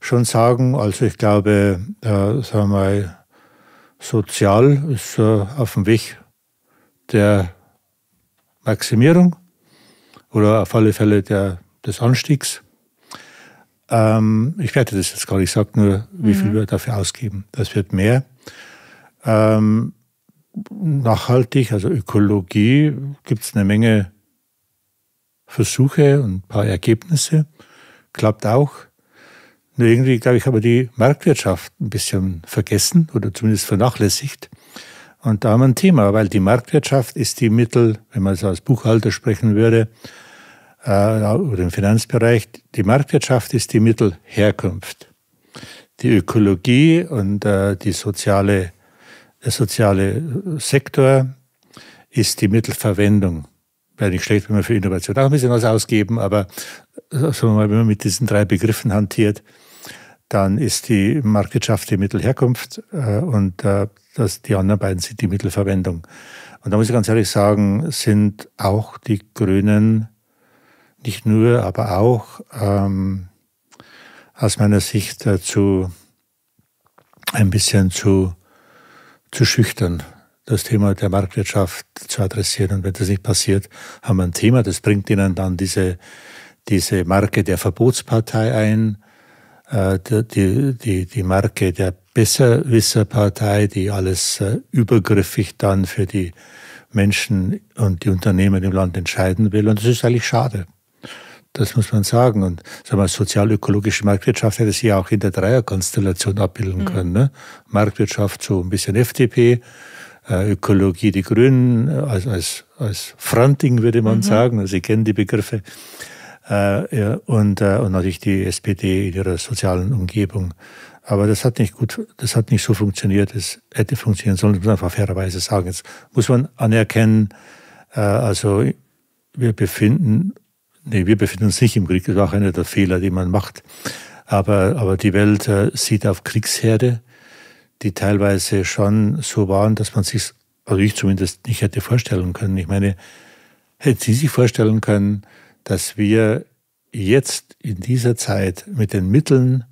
schon sagen, also ich glaube, äh, sagen wir mal, sozial ist äh, auf dem Weg der Maximierung oder auf alle Fälle der, des Anstiegs. Ähm, ich werde das jetzt gar nicht, sagen, nur, wie mhm. viel wir dafür ausgeben. Das wird mehr. Ähm, nachhaltig, also Ökologie, gibt es eine Menge Versuche und ein paar Ergebnisse. Klappt auch. Nur irgendwie, glaube ich, haben wir die Marktwirtschaft ein bisschen vergessen oder zumindest vernachlässigt. Und da haben wir ein Thema, weil die Marktwirtschaft ist die Mittel, wenn man so als Buchhalter sprechen würde, oder äh, im Finanzbereich, die Marktwirtschaft ist die Mittelherkunft. Die Ökologie und äh, die soziale, der soziale Sektor ist die Mittelverwendung. Wäre nicht schlecht, wenn wir für Innovation auch ein bisschen was ausgeben, aber äh, wenn man mit diesen drei Begriffen hantiert, dann ist die Marktwirtschaft die Mittelherkunft und äh, dass die anderen beiden sind die Mittelverwendung. Und da muss ich ganz ehrlich sagen, sind auch die Grünen, nicht nur, aber auch ähm, aus meiner Sicht äh, zu, ein bisschen zu, zu schüchtern, das Thema der Marktwirtschaft zu adressieren. Und wenn das nicht passiert, haben wir ein Thema. Das bringt ihnen dann diese, diese Marke der Verbotspartei ein, äh, die, die, die Marke der Besserwisserpartei, die alles äh, übergriffig dann für die Menschen und die Unternehmen im Land entscheiden will. Und das ist eigentlich schade. Das muss man sagen. Und sagen wir, sozial-ökologische Marktwirtschaft hätte sie ja auch in der Dreierkonstellation abbilden mhm. können. Ne? Marktwirtschaft so ein bisschen FDP, äh, Ökologie die Grünen, äh, als, als, als Fronting würde man mhm. sagen. Also sie kennen die Begriffe. Äh, ja, und, äh, und natürlich die SPD in ihrer sozialen Umgebung aber das hat nicht gut, das hat nicht so funktioniert. Es hätte funktionieren sollen, muss man einfach fairerweise sagen. Jetzt muss man anerkennen, äh, also wir befinden, nee, wir befinden uns nicht im Krieg. Das ist auch einer der Fehler, die man macht. Aber, aber die Welt äh, sieht auf Kriegsherde, die teilweise schon so waren, dass man sich, also ich zumindest nicht hätte vorstellen können. Ich meine, hätten Sie sich vorstellen können, dass wir jetzt in dieser Zeit mit den Mitteln,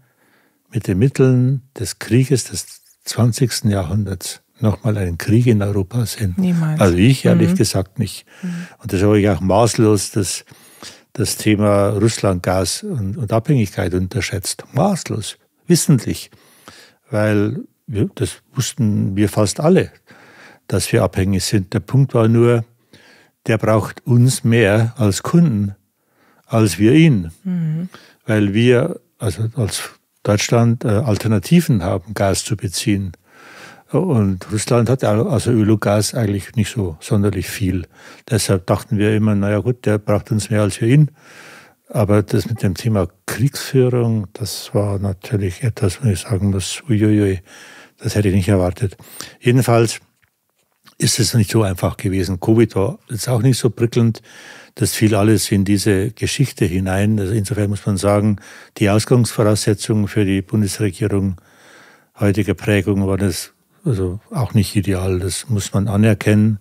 mit den Mitteln des Krieges des 20. Jahrhunderts nochmal einen Krieg in Europa sehen? Niemals. Also ich ehrlich mhm. gesagt nicht. Mhm. Und das habe ich auch maßlos das, das Thema Russland, Gas und, und Abhängigkeit unterschätzt. Maßlos, wissentlich. Weil wir, das wussten wir fast alle, dass wir abhängig sind. Der Punkt war nur, der braucht uns mehr als Kunden, als wir ihn. Mhm. Weil wir, also als Deutschland äh, Alternativen haben, Gas zu beziehen. Und Russland hat also Öl und Gas eigentlich nicht so sonderlich viel. Deshalb dachten wir immer, naja gut, der braucht uns mehr als wir ihn. Aber das mit dem Thema Kriegsführung, das war natürlich etwas, wo ich sagen muss, uiuiui, das hätte ich nicht erwartet. Jedenfalls ist es nicht so einfach gewesen. Covid war jetzt auch nicht so prickelnd. Das fiel alles in diese Geschichte hinein. Also insofern muss man sagen, die Ausgangsvoraussetzungen für die Bundesregierung heutiger Prägung war das also auch nicht ideal. Das muss man anerkennen.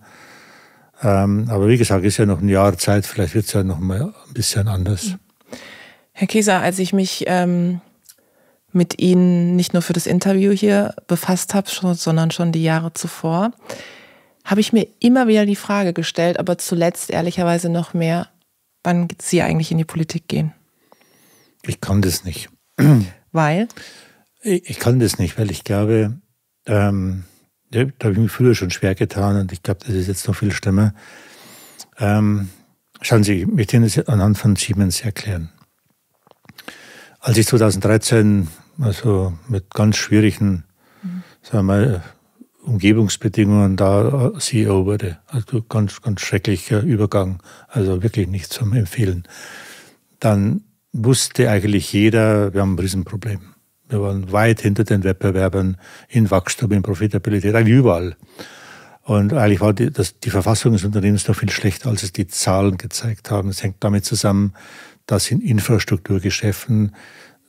Ähm, aber wie gesagt, ist ja noch ein Jahr Zeit. Vielleicht wird es ja noch mal ein bisschen anders. Herr Kieser, als ich mich ähm, mit Ihnen nicht nur für das Interview hier befasst habe, sondern schon die Jahre zuvor, habe ich mir immer wieder die Frage gestellt, aber zuletzt ehrlicherweise noch mehr, wann Sie eigentlich in die Politik gehen? Ich kann das nicht. Weil? Ich kann das nicht, weil ich glaube, ähm, da habe ich mich früher schon schwer getan und ich glaube, das ist jetzt noch viel schlimmer. Ähm, schauen Sie, ich möchte Ihnen das anhand von Siemens erklären. Als ich 2013, also mit ganz schwierigen, mhm. sagen wir mal, Umgebungsbedingungen da äh, CEO wurde. Also ganz, ganz schrecklicher Übergang. Also wirklich nicht zum Empfehlen. Dann wusste eigentlich jeder, wir haben ein Riesenproblem. Wir waren weit hinter den Wettbewerbern in Wachstum, in Profitabilität, eigentlich überall. Und eigentlich war die, das, die Verfassung des Unternehmens noch viel schlechter, als es die Zahlen gezeigt haben. Es hängt damit zusammen, dass in Infrastrukturgeschäften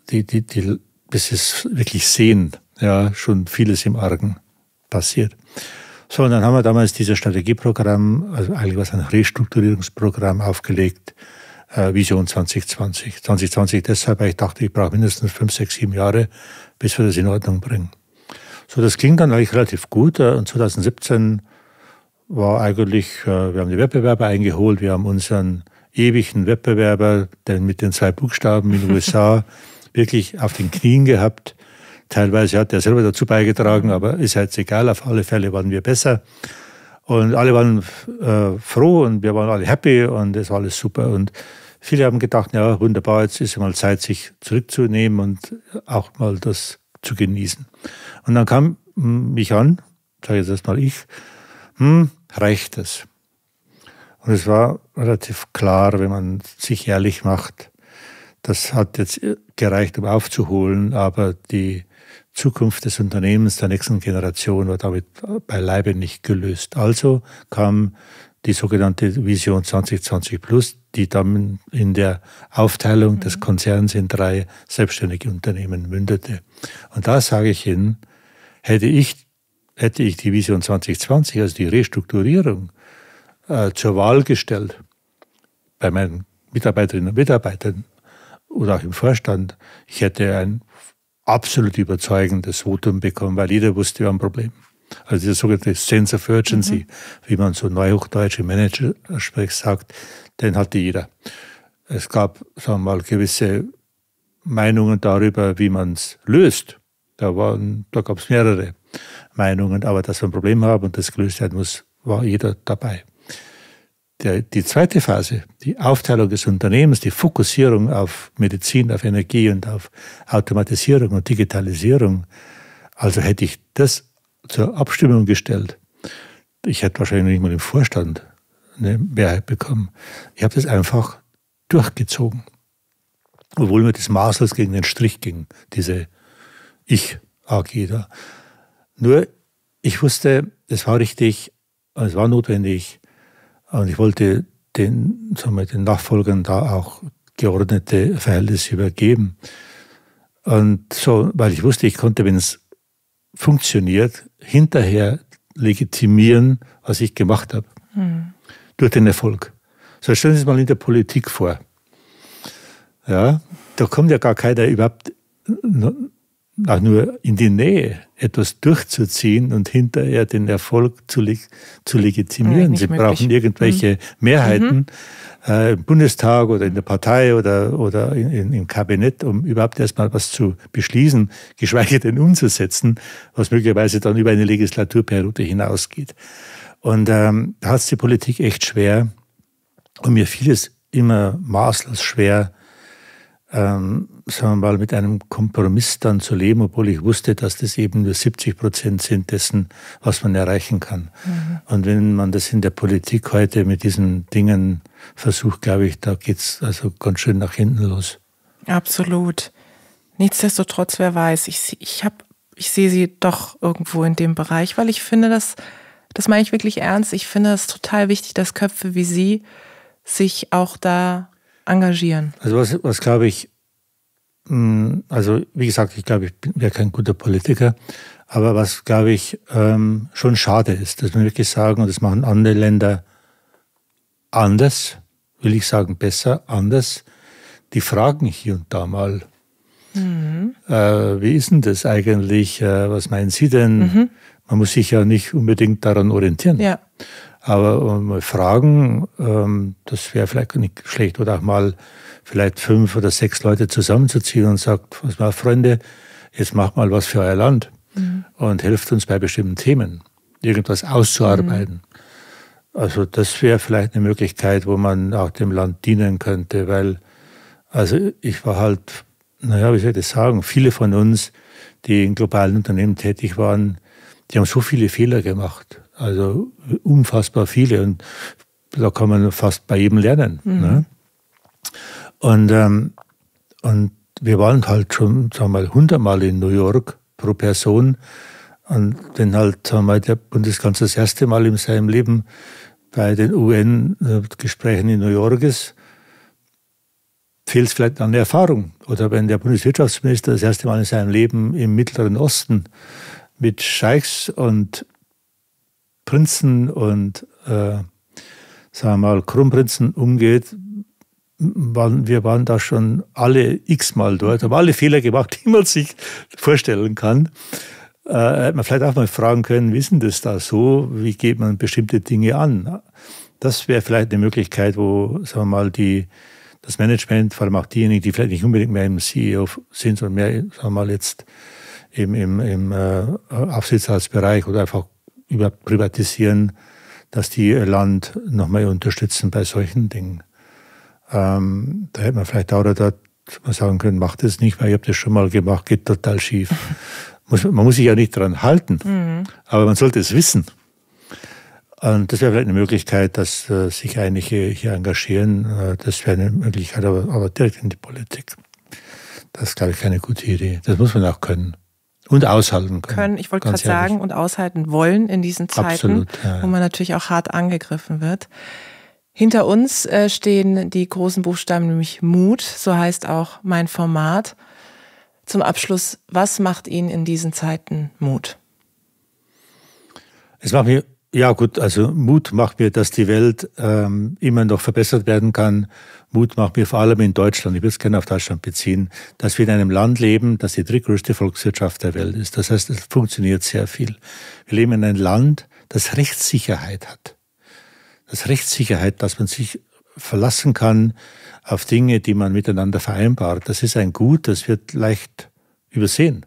die, die, die, das es wirklich sehen, ja, schon vieles im Argen passiert. So, und dann haben wir damals dieses Strategieprogramm, also eigentlich was ein Restrukturierungsprogramm aufgelegt, äh, Vision 2020. 2020 deshalb, weil ich dachte, ich brauche mindestens fünf, sechs, sieben Jahre, bis wir das in Ordnung bringen. So, das ging dann eigentlich relativ gut. Äh, und 2017 war eigentlich, äh, wir haben die Wettbewerber eingeholt, wir haben unseren ewigen Wettbewerber, den mit den zwei Buchstaben in den USA, <laughs> wirklich auf den Knien gehabt. Teilweise hat er selber dazu beigetragen, aber ist jetzt egal. Auf alle Fälle waren wir besser. Und alle waren äh, froh und wir waren alle happy und es war alles super. Und viele haben gedacht, ja, wunderbar, jetzt ist mal Zeit, sich zurückzunehmen und auch mal das zu genießen. Und dann kam hm, mich an, sage jetzt erstmal ich, hm, reicht es? Und es war relativ klar, wenn man sich ehrlich macht, das hat jetzt gereicht, um aufzuholen, aber die Zukunft des Unternehmens der nächsten Generation war damit beileibe nicht gelöst. Also kam die sogenannte Vision 2020 Plus, die dann in der Aufteilung des mhm. Konzerns in drei selbstständige Unternehmen mündete. Und da sage ich Ihnen, hätte ich, hätte ich die Vision 2020, also die Restrukturierung, äh, zur Wahl gestellt bei meinen Mitarbeiterinnen und Mitarbeitern oder auch im Vorstand, ich hätte ein absolut überzeugendes Votum bekommen, weil jeder wusste, wir haben ein Problem. Also dieser sogenannte Sense of Urgency, mhm. wie man so neuhochdeutsche Manager spricht, sagt, den hatte jeder. Es gab, sagen wir mal, gewisse Meinungen darüber, wie man es löst. Da, da gab es mehrere Meinungen, aber dass wir ein Problem haben und das gelöst werden muss, war jeder dabei. Der, die zweite Phase, die Aufteilung des Unternehmens, die Fokussierung auf Medizin, auf Energie und auf Automatisierung und Digitalisierung, also hätte ich das zur Abstimmung gestellt, ich hätte wahrscheinlich nicht mal im Vorstand eine Mehrheit bekommen. Ich habe das einfach durchgezogen. Obwohl mir das maßlos gegen den Strich ging, diese Ich-AG da. Nur, ich wusste, es war richtig, es war notwendig, und ich wollte den, wir, den Nachfolgern da auch geordnete Verhältnisse übergeben. Und so, weil ich wusste, ich konnte, wenn es funktioniert, hinterher legitimieren, was ich gemacht habe. Mhm. Durch den Erfolg. So stellen Sie es mal in der Politik vor. Ja, da kommt ja gar keiner überhaupt äh, auch nur in die Nähe etwas durchzuziehen und hinterher den Erfolg zu, leg zu legitimieren. Ja, äh, Sie möglich. brauchen irgendwelche mhm. mhm. Mehrheiten mhm. Äh, im Bundestag oder in der Partei oder, oder in, in, im Kabinett, um überhaupt erstmal was zu beschließen, geschweige denn umzusetzen, was möglicherweise dann über eine Legislaturperiode hinausgeht. Und ähm, da hat es die Politik echt schwer und mir fiel es immer maßlos schwer, ähm, sagen wir mal, mit einem Kompromiss dann zu leben, obwohl ich wusste, dass das eben nur 70 Prozent sind dessen, was man erreichen kann. Mhm. Und wenn man das in der Politik heute mit diesen Dingen versucht, glaube ich, da geht es also ganz schön nach hinten los. Absolut. Nichtsdestotrotz, wer weiß, ich, ich, ich sehe sie doch irgendwo in dem Bereich, weil ich finde, das, das meine ich wirklich ernst, ich finde es total wichtig, dass Köpfe wie Sie sich auch da engagieren. Also was, was glaube ich, hm, also wie gesagt, ich glaube, ich wäre kein guter Politiker. Aber was, glaube ich, ähm, schon schade ist, dass wir wirklich sagen, und das machen andere Länder anders, will ich sagen besser, anders, die fragen hier und da mal, mhm. äh, wie ist denn das eigentlich, äh, was meinen Sie denn? Mhm. Man muss sich ja nicht unbedingt daran orientieren. Ja. Aber äh, mal fragen, ähm, das wäre vielleicht nicht schlecht. Oder auch mal vielleicht fünf oder sechs Leute zusammenzuziehen und sagt, mal, Freunde, jetzt macht mal was für euer Land mhm. und helft uns bei bestimmten Themen, irgendwas auszuarbeiten. Mhm. Also das wäre vielleicht eine Möglichkeit, wo man auch dem Land dienen könnte, weil, also ich war halt, naja, wie soll ich das sagen, viele von uns, die in globalen Unternehmen tätig waren, die haben so viele Fehler gemacht. Also unfassbar viele. Und da kann man fast bei jedem lernen. Ne? Mhm. Ne? Und, ähm, und wir waren halt schon, sagen wir mal, 100 Mal in New York pro Person. Und wenn halt mal der Bundeskanzler das erste Mal in seinem Leben bei den UN-Gesprächen äh, in New York ist, fehlt es vielleicht an Erfahrung. Oder wenn der Bundeswirtschaftsminister das erste Mal in seinem Leben im Mittleren Osten mit Scheichs und Prinzen und, äh, sagen wir mal, Kronprinzen umgeht, waren, wir waren da schon alle x-mal dort, haben alle Fehler gemacht, <laughs> die man sich vorstellen kann. Äh, hätte man vielleicht auch mal fragen können, wissen das da so? Wie geht man bestimmte Dinge an? Das wäre vielleicht eine Möglichkeit, wo, sagen wir mal, die, das Management, vor allem auch diejenigen, die vielleicht nicht unbedingt mehr im CEO sind, sondern mehr, sagen wir mal, jetzt im, im, im äh, Aufsichtsratsbereich oder einfach über privatisieren, dass die Land nochmal unterstützen bei solchen Dingen. Ähm, da hätte man vielleicht auch da mal sagen können, mach das nicht mehr, ich habe das schon mal gemacht, geht total schief. <laughs> muss, man muss sich ja nicht daran halten, mhm. aber man sollte es wissen. Und das wäre vielleicht eine Möglichkeit, dass äh, sich einige hier engagieren. Äh, das wäre eine Möglichkeit, aber, aber direkt in die Politik. Das ist, glaube ich, keine gute Idee. Das muss man auch können. Und aushalten können. können ich wollte gerade sagen, und aushalten wollen in diesen Zeiten, Absolut, ja. wo man natürlich auch hart angegriffen wird. Hinter uns äh, stehen die großen Buchstaben, nämlich Mut, so heißt auch mein Format. Zum Abschluss, was macht Ihnen in diesen Zeiten Mut? Es macht mir, ja gut, also Mut macht mir, dass die Welt ähm, immer noch verbessert werden kann. Mut macht mir vor allem in Deutschland, ich würde es gerne auf Deutschland beziehen, dass wir in einem Land leben, das die drittgrößte Volkswirtschaft der Welt ist. Das heißt, es funktioniert sehr viel. Wir leben in einem Land, das Rechtssicherheit hat das Rechtssicherheit, dass man sich verlassen kann auf Dinge, die man miteinander vereinbart. Das ist ein Gut, das wird leicht übersehen,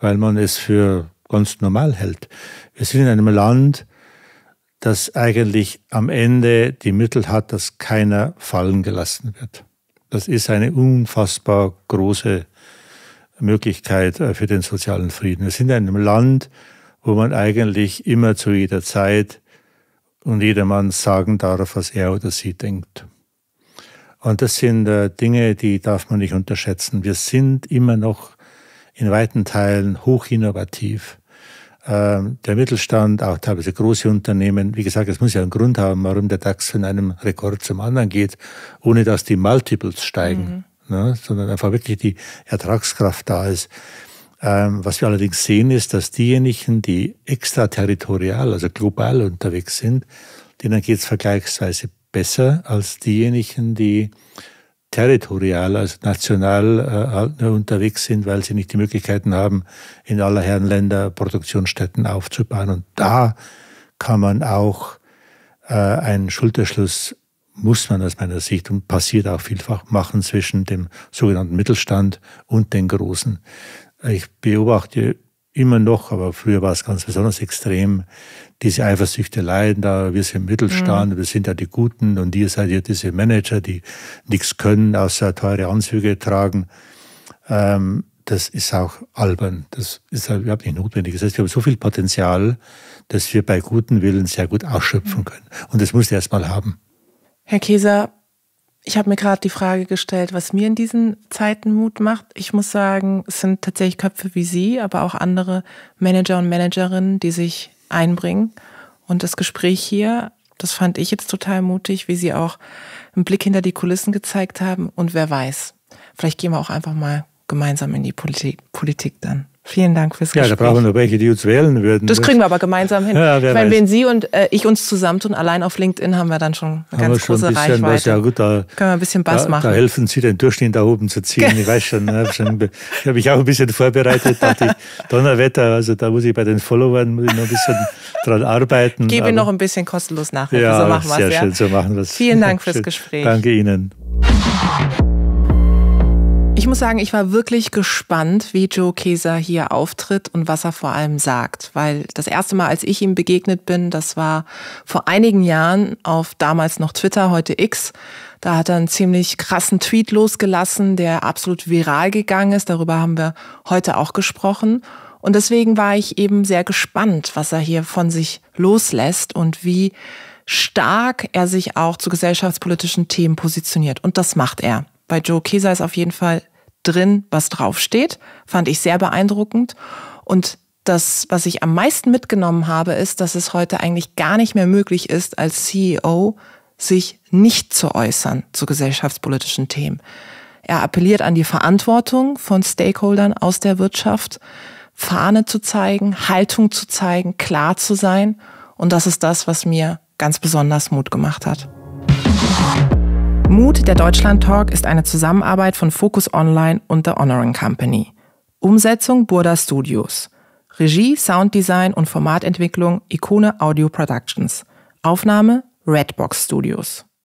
weil man es für ganz normal hält. Wir sind in einem Land, das eigentlich am Ende die Mittel hat, dass keiner fallen gelassen wird. Das ist eine unfassbar große Möglichkeit äh, für den sozialen Frieden. Wir sind in einem Land, wo man eigentlich immer zu jeder Zeit und jedermann sagen darf, was er oder sie denkt. Und das sind äh, Dinge, die darf man nicht unterschätzen. Wir sind immer noch in weiten Teilen hoch innovativ. Ähm, der Mittelstand, auch teilweise große Unternehmen, wie gesagt, es muss ja einen Grund haben, warum der DAX von einem Rekord zum anderen geht, ohne dass die Multiples steigen, mhm. ne, sondern einfach wirklich die Ertragskraft da ist. Ähm, was wir allerdings sehen, ist, dass diejenigen, die extraterritorial, also global unterwegs sind, denen geht es vergleichsweise besser als diejenigen, die territorial, also national äh, unterwegs sind, weil sie nicht die Möglichkeiten haben, in aller Herren Länder Produktionsstätten aufzubauen. Und da kann man auch äh, einen Schulterschluss, muss man aus meiner Sicht und passiert auch vielfach machen zwischen dem sogenannten Mittelstand und den Großen. Ich beobachte immer noch, aber früher war es ganz besonders extrem, diese Eifersüchteleien da, wir sind im Mittelstand, mhm. wir sind ja die Guten und ihr seid ja diese Manager, die nichts können, außer teure Anzüge tragen. Ähm, das ist auch albern. Das ist überhaupt nicht notwendig. Das heißt, wir haben so viel Potenzial, dass wir bei guten Willen sehr gut ausschöpfen mhm. können. Und das muss erst mal haben. Herr Käser, ich habe mir gerade die Frage gestellt, was mir in diesen Zeiten Mut macht. Ich muss sagen, es sind tatsächlich Köpfe wie Sie, aber auch andere Manager und Managerinnen, die sich einbringen. Und das Gespräch hier, das fand ich jetzt total mutig, wie Sie auch einen Blick hinter die Kulissen gezeigt haben. Und wer weiß, vielleicht gehen wir auch einfach mal gemeinsam in die Politik, Politik dann. Vielen Dank fürs Gespräch. Ja, da brauchen wir noch welche, die uns wählen würden. Das ne? kriegen wir aber gemeinsam hin. <laughs> Ja, ich meine, weiß. wenn Sie und äh, ich uns zusammentun, allein auf LinkedIn haben wir dann schon eine haben ganz schon große ein bisschen Reichweite. Was, ja, gut, da, Können wir ein bisschen Bass da, machen. Da helfen Sie, den Durchschnitt da oben zu ziehen. ich weiß schon, ne, hab <laughs> ich habe mich auch ein bisschen vorbereitet. Dachte ich, Donnerwetter, also da muss ich bei den Followern noch ein bisschen dran arbeiten. Gebe Ihnen noch ein bisschen kostenlos nach. ja, so machen wir es. Ja. Schön, so machen wir's. Vielen Dank fürs <laughs> Gespräch. Danke Ihnen. Ich muss sagen, ich war wirklich gespannt, wie Joe Keser hier auftritt und was er vor allem sagt. Weil das erste Mal, als ich ihm begegnet bin, das war vor einigen Jahren auf damals noch Twitter, heute X. Da hat er einen ziemlich krassen Tweet losgelassen, der absolut viral gegangen ist. Darüber haben wir heute auch gesprochen. Und deswegen war ich eben sehr gespannt, was er hier von sich loslässt und wie stark er sich auch zu gesellschaftspolitischen Themen positioniert. Und das macht er. Bei Joe Kesa ist auf jeden Fall drin, was draufsteht. Fand ich sehr beeindruckend. Und das, was ich am meisten mitgenommen habe, ist, dass es heute eigentlich gar nicht mehr möglich ist, als CEO sich nicht zu äußern zu gesellschaftspolitischen Themen. Er appelliert an die Verantwortung von Stakeholdern aus der Wirtschaft, Fahne zu zeigen, Haltung zu zeigen, klar zu sein. Und das ist das, was mir ganz besonders Mut gemacht hat. Mut, der Deutschland Talk, ist eine Zusammenarbeit von Focus Online und der Honoring Company. Umsetzung Burda Studios. Regie, Sounddesign und Formatentwicklung Ikone Audio Productions. Aufnahme Redbox Studios.